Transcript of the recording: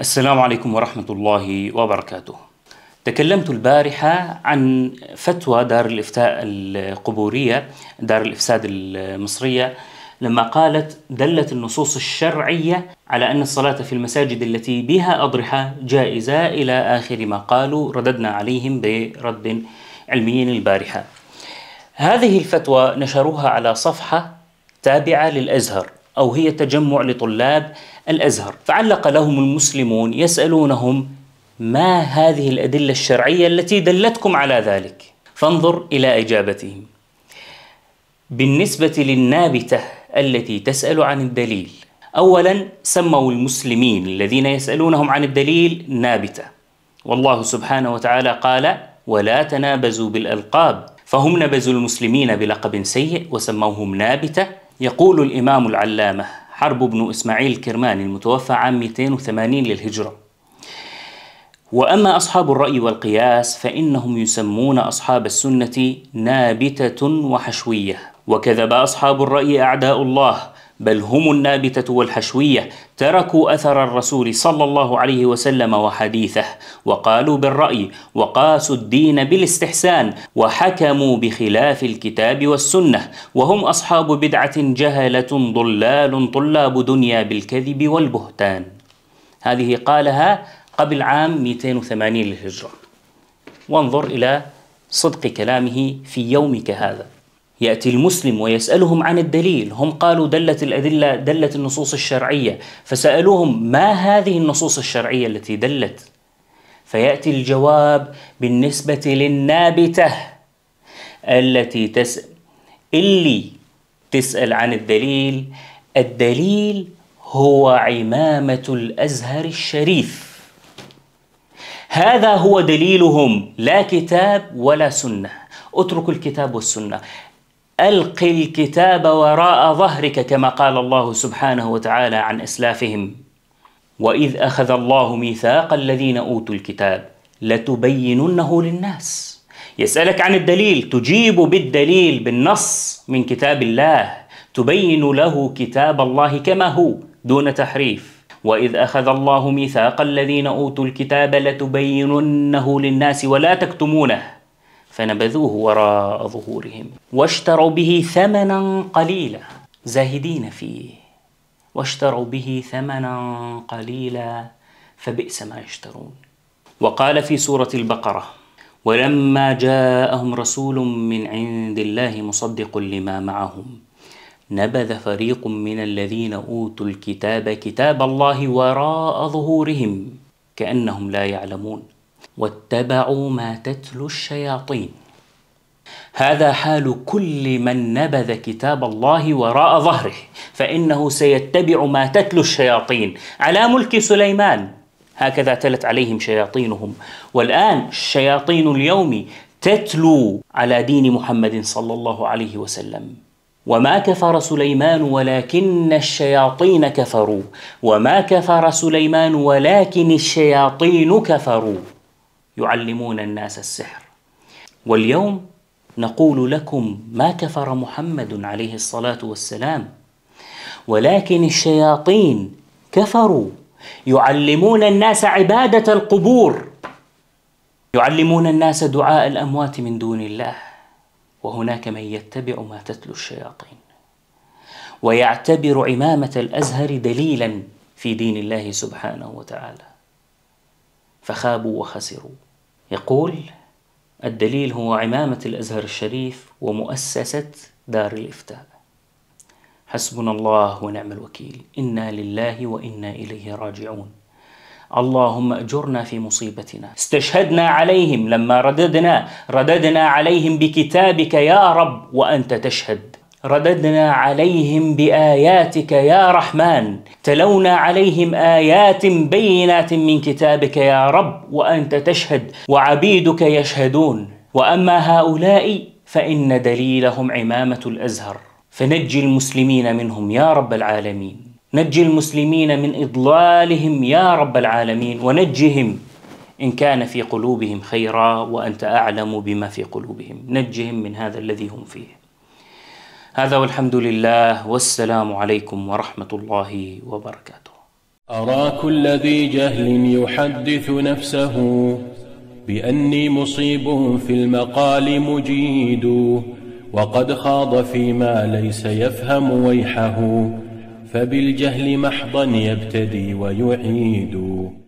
السلام عليكم ورحمة الله وبركاته. تكلمت البارحة عن فتوى دار الإفتاء القبورية دار الإفساد المصرية لما قالت دلت النصوص الشرعية على أن الصلاة في المساجد التي بها أضرحة جائزة إلى آخر ما قالوا رددنا عليهم برد علمي البارحة. هذه الفتوى نشروها على صفحة تابعة للأزهر أو هي تجمع لطلاب الأزهر فعلق لهم المسلمون يسألونهم ما هذه الأدلة الشرعية التي دلتكم على ذلك فانظر إلى إجابتهم بالنسبة للنابتة التي تسأل عن الدليل أولا سموا المسلمين الذين يسألونهم عن الدليل نابتة والله سبحانه وتعالى قال ولا تنابزوا بالألقاب فهم نبزوا المسلمين بلقب سيء وسموهم نابتة يقول الإمام العلامة حرب بن إسماعيل الكرماني المتوفى عام 280 للهجرة وأما أصحاب الرأي والقياس فإنهم يسمون أصحاب السنة نابتة وحشوية وكذب أصحاب الرأي أعداء الله بل هم النابتة والحشوية تركوا أثر الرسول صلى الله عليه وسلم وحديثه وقالوا بالرأي وقاسوا الدين بالاستحسان وحكموا بخلاف الكتاب والسنة وهم أصحاب بدعة جهلة ضلال طلاب دنيا بالكذب والبهتان هذه قالها قبل عام 280 للهجرة وانظر إلى صدق كلامه في يومك هذا يأتي المسلم ويسألهم عن الدليل هم قالوا دلت الأدلة دلت النصوص الشرعية فسألوهم ما هذه النصوص الشرعية التي دلت فيأتي الجواب بالنسبة للنابتة التي تسأل اللي تسأل عن الدليل الدليل هو عمامة الأزهر الشريف هذا هو دليلهم لا كتاب ولا سنه اتركوا الكتاب والسنه الق الكتاب وراء ظهرك كما قال الله سبحانه وتعالى عن اسلافهم واذ اخذ الله ميثاق الذين اوتوا الكتاب لتبيننه للناس يسالك عن الدليل تجيب بالدليل بالنص من كتاب الله تبين له كتاب الله كما هو دون تحريف واذ اخذ الله ميثاق الذين اوتوا الكتاب لتبيننه للناس ولا تكتمونه فنبذوه وراء ظهورهم واشتروا به ثمنا قليلا زاهدين فيه واشتروا به ثمنا قليلا فبئس ما يشترون وقال في سوره البقره ولما جاءهم رسول من عند الله مصدق لما معهم نبذ فريق من الذين اوتوا الكتاب كتاب الله وراء ظهورهم كانهم لا يعلمون واتبعوا ما تتلو الشياطين هذا حال كل من نبذ كتاب الله وراء ظهره فانه سيتبع ما تتلو الشياطين على ملك سليمان هكذا تلت عليهم شياطينهم والان شياطين اليوم تتلو على دين محمد صلى الله عليه وسلم وما كفر سليمان ولكن الشياطين كفروا وما كفر سليمان ولكن الشياطين كفروا يعلمون الناس السحر واليوم نقول لكم ما كفر محمد عليه الصلاه والسلام ولكن الشياطين كفروا يعلمون الناس عباده القبور يعلمون الناس دعاء الاموات من دون الله وهناك من يتبع ما تتلو الشياطين ويعتبر عمامه الازهر دليلا في دين الله سبحانه وتعالى فخابوا وخسروا يقول الدليل هو عمامة الأزهر الشريف ومؤسسة دار الإفتاء حسبنا الله ونعم الوكيل إنا لله وإنا إليه راجعون اللهم اجرنا في مصيبتنا استشهدنا عليهم لما رددنا رددنا عليهم بكتابك يا رب وانت تشهد رددنا عليهم باياتك يا رحمن تلونا عليهم ايات بينات من كتابك يا رب وانت تشهد وعبيدك يشهدون واما هؤلاء فان دليلهم عمامه الازهر فنجي المسلمين منهم يا رب العالمين نجي المسلمين من اضلالهم يا رب العالمين ونجهم ان كان في قلوبهم خيرا وانت اعلم بما في قلوبهم نجهم من هذا الذي هم فيه هذا والحمد لله والسلام عليكم ورحمة الله وبركاته أرى كل ذي جهل يحدث نفسه بأني مصيب في المقال مجيد وقد خاض فيما ليس يفهم ويحه فبالجهل محضا يبتدي ويعيد